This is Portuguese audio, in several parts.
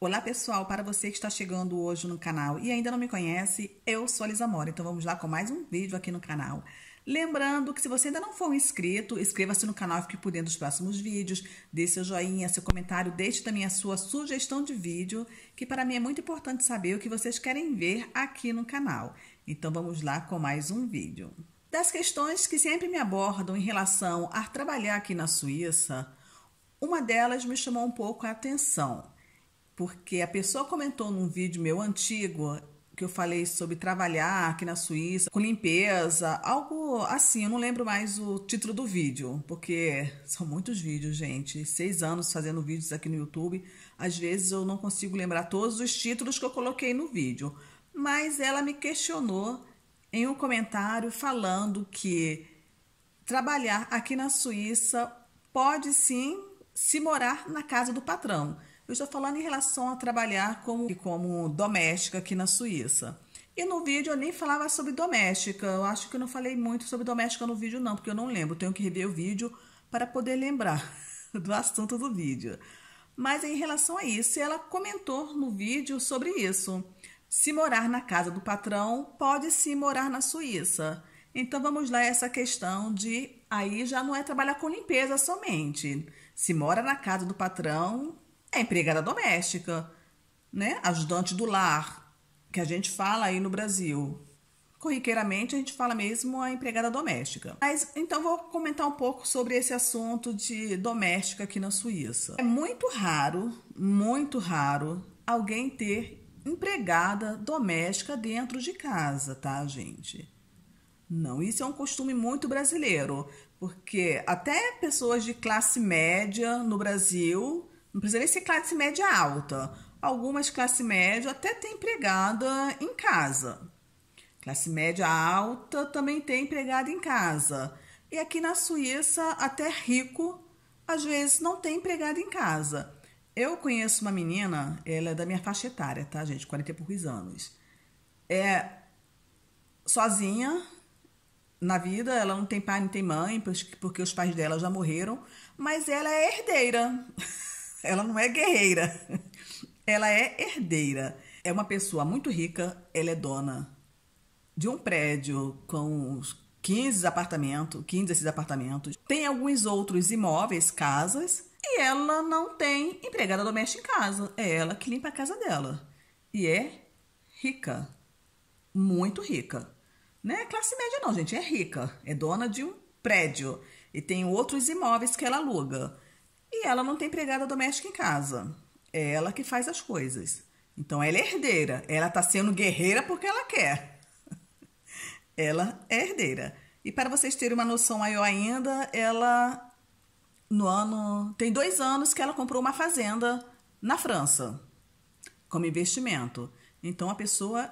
Olá pessoal, para você que está chegando hoje no canal e ainda não me conhece, eu sou a Lisa Mora, então vamos lá com mais um vídeo aqui no canal. Lembrando que se você ainda não for um inscrito, inscreva-se no canal e fique por dentro dos próximos vídeos, dê seu joinha, seu comentário, deixe também a sua sugestão de vídeo, que para mim é muito importante saber o que vocês querem ver aqui no canal. Então vamos lá com mais um vídeo. Das questões que sempre me abordam em relação a trabalhar aqui na Suíça, uma delas me chamou um pouco a atenção porque a pessoa comentou num vídeo meu antigo que eu falei sobre trabalhar aqui na Suíça com limpeza, algo assim. Eu não lembro mais o título do vídeo, porque são muitos vídeos, gente. Seis anos fazendo vídeos aqui no YouTube. Às vezes eu não consigo lembrar todos os títulos que eu coloquei no vídeo. Mas ela me questionou em um comentário falando que trabalhar aqui na Suíça pode sim se morar na casa do patrão. Eu estou falando em relação a trabalhar como, como doméstica aqui na Suíça. E no vídeo eu nem falava sobre doméstica. Eu acho que eu não falei muito sobre doméstica no vídeo, não, porque eu não lembro. Tenho que rever o vídeo para poder lembrar do assunto do vídeo. Mas em relação a isso, ela comentou no vídeo sobre isso. Se morar na casa do patrão, pode se morar na Suíça. Então vamos lá essa questão de aí já não é trabalhar com limpeza somente. Se mora na casa do patrão, é empregada doméstica, né? Ajudante do lar, que a gente fala aí no Brasil. Corriqueiramente a gente fala mesmo a empregada doméstica. Mas então vou comentar um pouco sobre esse assunto de doméstica aqui na Suíça. É muito raro, muito raro alguém ter empregada doméstica dentro de casa, tá, gente? Não, isso é um costume muito brasileiro, porque até pessoas de classe média no Brasil não precisa nem ser classe média alta. Algumas classe média até tem empregada em casa. Classe média alta também tem empregada em casa. E aqui na Suíça, até rico, às vezes não tem empregada em casa. Eu conheço uma menina, ela é da minha faixa etária, tá, gente? 40 e poucos anos. É sozinha na vida, ela não tem pai, não tem mãe, porque os pais dela já morreram, mas ela é herdeira. Ela não é guerreira, ela é herdeira. É uma pessoa muito rica, ela é dona de um prédio com 15 apartamentos, 15, desses apartamentos. Tem alguns outros imóveis, casas, e ela não tem empregada doméstica em casa. É ela que limpa a casa dela. E é rica. Muito rica. Não é classe média, não, gente. É rica. É dona de um prédio. E tem outros imóveis que ela aluga. E ela não tem empregada doméstica em casa. É ela que faz as coisas. Então ela é herdeira. Ela está sendo guerreira porque ela quer. ela é herdeira. E para vocês terem uma noção maior ainda, ela no ano tem dois anos que ela comprou uma fazenda na França como investimento. Então a pessoa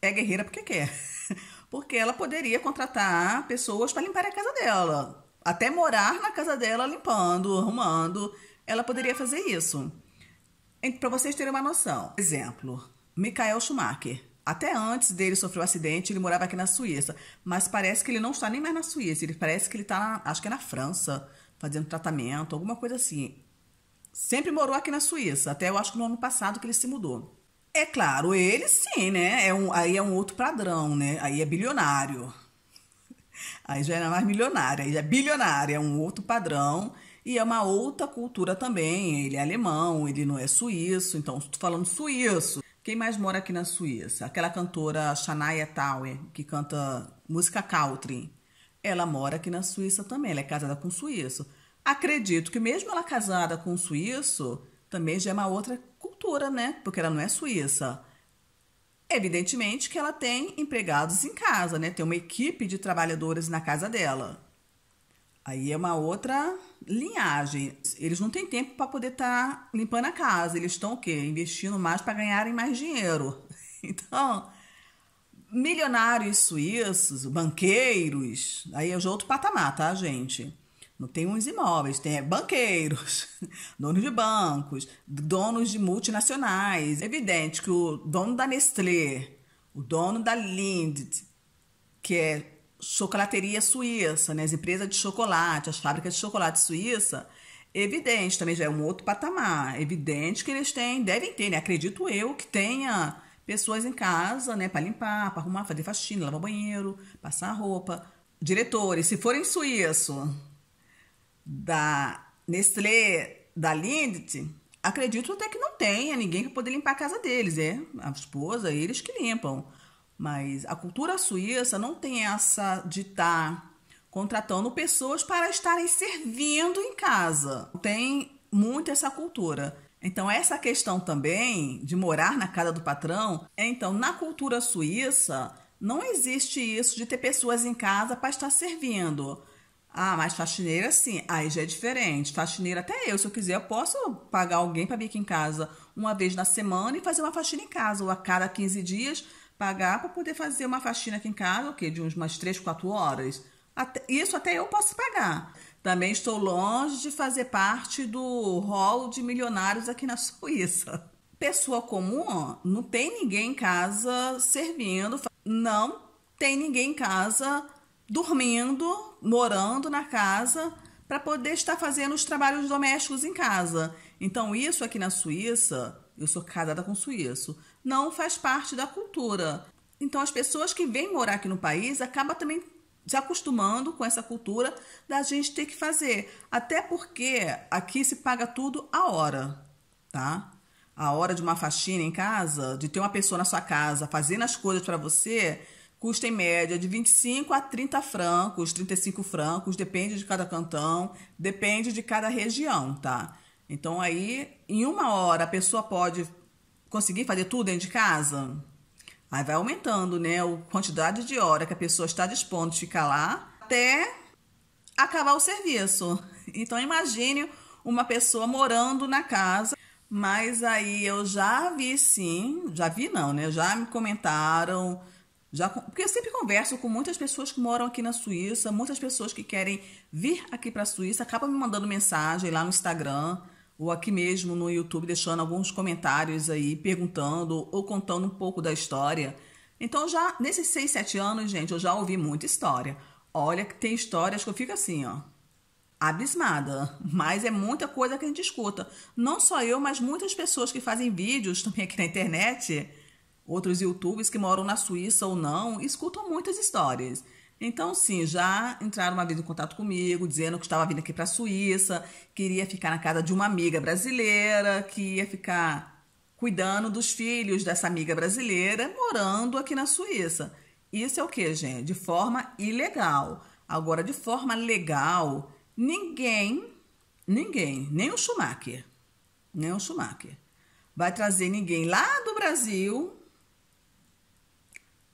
é guerreira porque quer. Porque ela poderia contratar pessoas para limpar a casa dela até morar na casa dela limpando, arrumando, ela poderia fazer isso. Para vocês terem uma noção, exemplo, Michael Schumacher. Até antes dele sofrer o um acidente, ele morava aqui na Suíça, mas parece que ele não está nem mais na Suíça, ele parece que ele está, acho que é na França, fazendo tratamento, alguma coisa assim. Sempre morou aqui na Suíça, até eu acho que no ano passado que ele se mudou. É claro, ele sim, né? É um, aí é um outro padrão, né? Aí é bilionário. Aí já era mais milionária, aí já é bilionária, é um outro padrão. E é uma outra cultura também. Ele é alemão, ele não é suíço. Então, estou falando suíço. Quem mais mora aqui na Suíça? Aquela cantora Shania Tauer, que canta música country. Ela mora aqui na Suíça também. Ela é casada com um suíço. Acredito que, mesmo ela casada com um suíço, também já é uma outra cultura, né? Porque ela não é suíça. Evidentemente que ela tem empregados em casa, né? Tem uma equipe de trabalhadores na casa dela. Aí é uma outra linhagem. Eles não têm tempo para poder estar tá limpando a casa. Eles estão o quê? Investindo mais para ganharem mais dinheiro. Então, milionários suíços, banqueiros, aí é de outro patamar, tá, gente? Tem uns imóveis, tem é banqueiros, donos de bancos, donos de multinacionais. É evidente que o dono da Nestlé, o dono da Lindt, que é chocolateria suíça, né? as empresas de chocolate, as fábricas de chocolate suíça, é evidente, também já é um outro patamar. É evidente que eles têm, devem ter, né? Acredito eu que tenha pessoas em casa, né, para limpar, para arrumar, fazer faxina, lavar banheiro, passar roupa. Diretores, se forem suíço, da Nestlé, da Lindt, acredito até que não tenha ninguém que poder limpar a casa deles, é a esposa, eles que limpam. Mas a cultura suíça não tem essa de estar tá contratando pessoas para estarem servindo em casa. Tem muito essa cultura. Então, essa questão também de morar na casa do patrão, é então, na cultura suíça, não existe isso de ter pessoas em casa para estar servindo. Ah, mas faxineira sim, aí já é diferente. Faxineira até eu, se eu quiser, eu posso pagar alguém para vir aqui em casa uma vez na semana e fazer uma faxina em casa, ou a cada 15 dias pagar para poder fazer uma faxina aqui em casa, o quê? De uns mais 3, 4 horas. Até, isso até eu posso pagar. Também estou longe de fazer parte do rol de milionários aqui na Suíça. Pessoa comum, ó, não tem ninguém em casa servindo, não tem ninguém em casa dormindo, morando na casa para poder estar fazendo os trabalhos domésticos em casa. Então, isso aqui na Suíça, eu sou casada com suíço, não faz parte da cultura. Então, as pessoas que vêm morar aqui no país acabam também se acostumando com essa cultura da gente ter que fazer. Até porque aqui se paga tudo a hora, tá? A hora de uma faxina em casa, de ter uma pessoa na sua casa fazendo as coisas para você, custa em média de 25 a 30 francos, 35 francos, depende de cada cantão, depende de cada região, tá? Então aí, em uma hora, a pessoa pode conseguir fazer tudo dentro de casa? Aí vai aumentando, né? A quantidade de hora que a pessoa está dispondo de ficar lá até acabar o serviço. Então imagine uma pessoa morando na casa. Mas aí eu já vi sim, já vi não, né? Já me comentaram já, porque eu sempre converso com muitas pessoas que moram aqui na Suíça, muitas pessoas que querem vir aqui para a Suíça, acabam me mandando mensagem lá no Instagram ou aqui mesmo no YouTube, deixando alguns comentários aí, perguntando ou contando um pouco da história. Então, já nesses 6, 7 anos, gente, eu já ouvi muita história. Olha que tem histórias que eu fico assim, ó, abismada. Mas é muita coisa que a gente escuta. Não só eu, mas muitas pessoas que fazem vídeos também aqui na internet Outros youtubers que moram na Suíça ou não escutam muitas histórias. Então, sim, já entraram uma vez em contato comigo, dizendo que estava vindo aqui para a Suíça, queria ficar na casa de uma amiga brasileira, que ia ficar cuidando dos filhos dessa amiga brasileira, morando aqui na Suíça. Isso é o que, gente? De forma ilegal. Agora, de forma legal, ninguém, ninguém, nem o Schumacher, nem o Schumacher, vai trazer ninguém lá do Brasil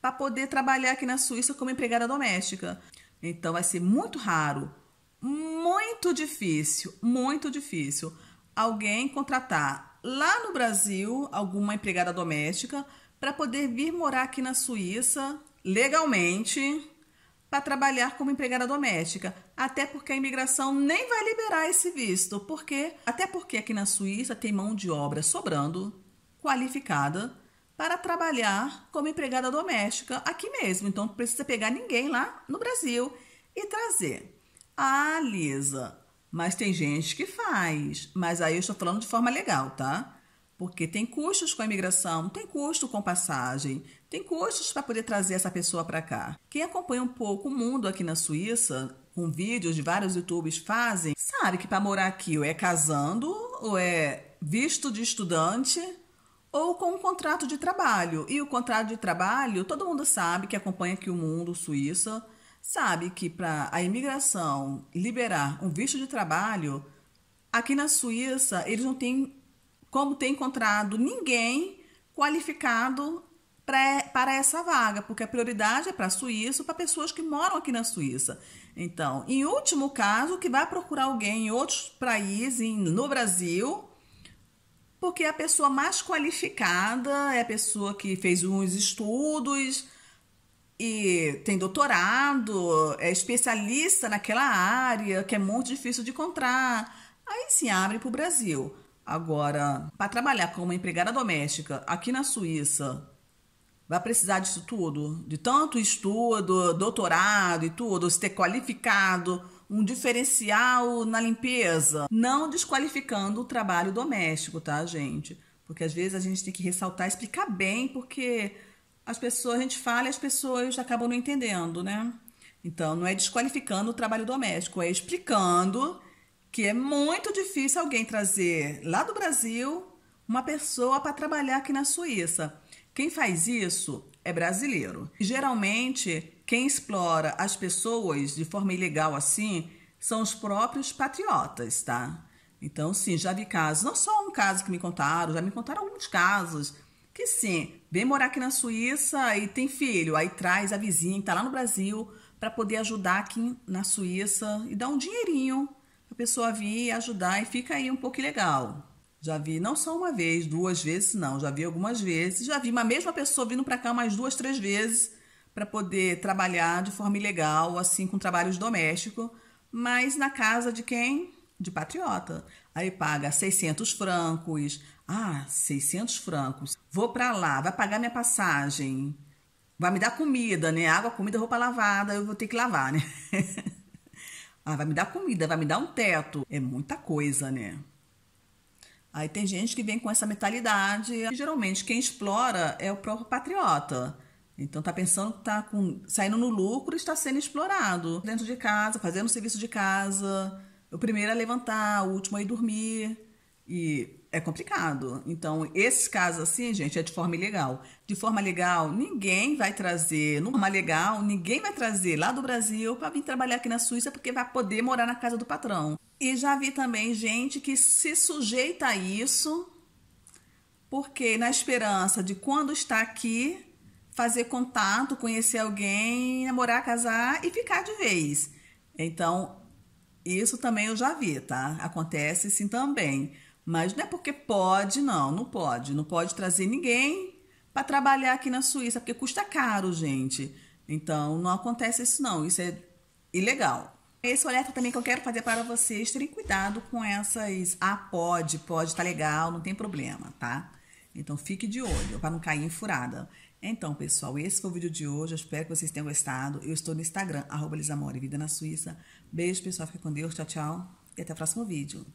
para poder trabalhar aqui na Suíça como empregada doméstica. Então vai ser muito raro, muito difícil, muito difícil alguém contratar lá no Brasil alguma empregada doméstica para poder vir morar aqui na Suíça legalmente para trabalhar como empregada doméstica, até porque a imigração nem vai liberar esse visto, porque até porque aqui na Suíça tem mão de obra sobrando, qualificada, para trabalhar como empregada doméstica aqui mesmo. Então, não precisa pegar ninguém lá no Brasil e trazer. Ah, Lisa, mas tem gente que faz. Mas aí eu estou falando de forma legal, tá? Porque tem custos com a imigração, tem custo com passagem, tem custos para poder trazer essa pessoa para cá. Quem acompanha um pouco o mundo aqui na Suíça, com vídeos de vários youtubers fazem, sabe que para morar aqui ou é casando, ou é visto de estudante, ou com um contrato de trabalho. E o contrato de trabalho, todo mundo sabe que acompanha aqui o mundo, Suíça, sabe que para a imigração liberar um visto de trabalho, aqui na Suíça eles não têm como ter encontrado ninguém qualificado pra, para essa vaga, porque a prioridade é para a Suíça, para pessoas que moram aqui na Suíça. Então, em último caso, que vai procurar alguém em outros países, no Brasil, porque a pessoa mais qualificada é a pessoa que fez uns estudos e tem doutorado, é especialista naquela área, que é muito difícil de encontrar. Aí se abre para o Brasil. Agora, para trabalhar como empregada doméstica aqui na Suíça, vai precisar disso tudo? De tanto estudo, doutorado e tudo, se ter qualificado um diferencial na limpeza. Não desqualificando o trabalho doméstico, tá, gente? Porque às vezes a gente tem que ressaltar, explicar bem, porque as pessoas, a gente fala e as pessoas acabam não entendendo, né? Então, não é desqualificando o trabalho doméstico, é explicando que é muito difícil alguém trazer lá do Brasil uma pessoa para trabalhar aqui na Suíça. Quem faz isso é brasileiro. Geralmente quem explora as pessoas de forma ilegal assim são os próprios patriotas, tá? Então, sim, já vi casos, não só um caso que me contaram, já me contaram alguns casos que sim, vem morar aqui na Suíça e tem filho, aí traz a vizinha que tá lá no Brasil para poder ajudar aqui na Suíça e dar um dinheirinho a pessoa vir ajudar e fica aí um pouco legal. Já vi não só uma vez, duas vezes não, já vi algumas vezes, já vi uma mesma pessoa vindo para cá mais duas, três vezes para poder trabalhar de forma ilegal, assim, com trabalhos domésticos, mas na casa de quem? De patriota. Aí paga 600 francos. Ah, 600 francos. Vou para lá, vai pagar minha passagem. Vai me dar comida, né? Água, comida, roupa lavada, eu vou ter que lavar, né? ah, vai me dar comida, vai me dar um teto. É muita coisa, né? Aí tem gente que vem com essa mentalidade. E, geralmente quem explora é o próprio patriota. Então tá pensando que tá com, saindo no lucro e está sendo explorado dentro de casa, fazendo o serviço de casa, o primeiro a levantar, o último a ir dormir. E é complicado. Então, esses casos assim, gente, é de forma ilegal. De forma legal, ninguém vai trazer, numa legal, ninguém vai trazer lá do Brasil para vir trabalhar aqui na Suíça porque vai poder morar na casa do patrão. E já vi também gente que se sujeita a isso porque na esperança de quando está aqui fazer contato, conhecer alguém, namorar, casar e ficar de vez. Então, isso também eu já vi, tá? Acontece sim também. Mas não é porque pode, não, não pode. Não pode trazer ninguém para trabalhar aqui na Suíça, porque custa caro, gente. Então, não acontece isso, não. Isso é ilegal. Esse alerta também que eu quero fazer para vocês terem cuidado com essas. Ah, pode, pode, tá legal, não tem problema, tá? Então fique de olho para não cair em furada. Então, pessoal, esse foi o vídeo de hoje. Eu espero que vocês tenham gostado. Eu estou no Instagram, arroba Vida na Suíça. Beijo, pessoal. Fica com Deus. Tchau, tchau. E até o próximo vídeo.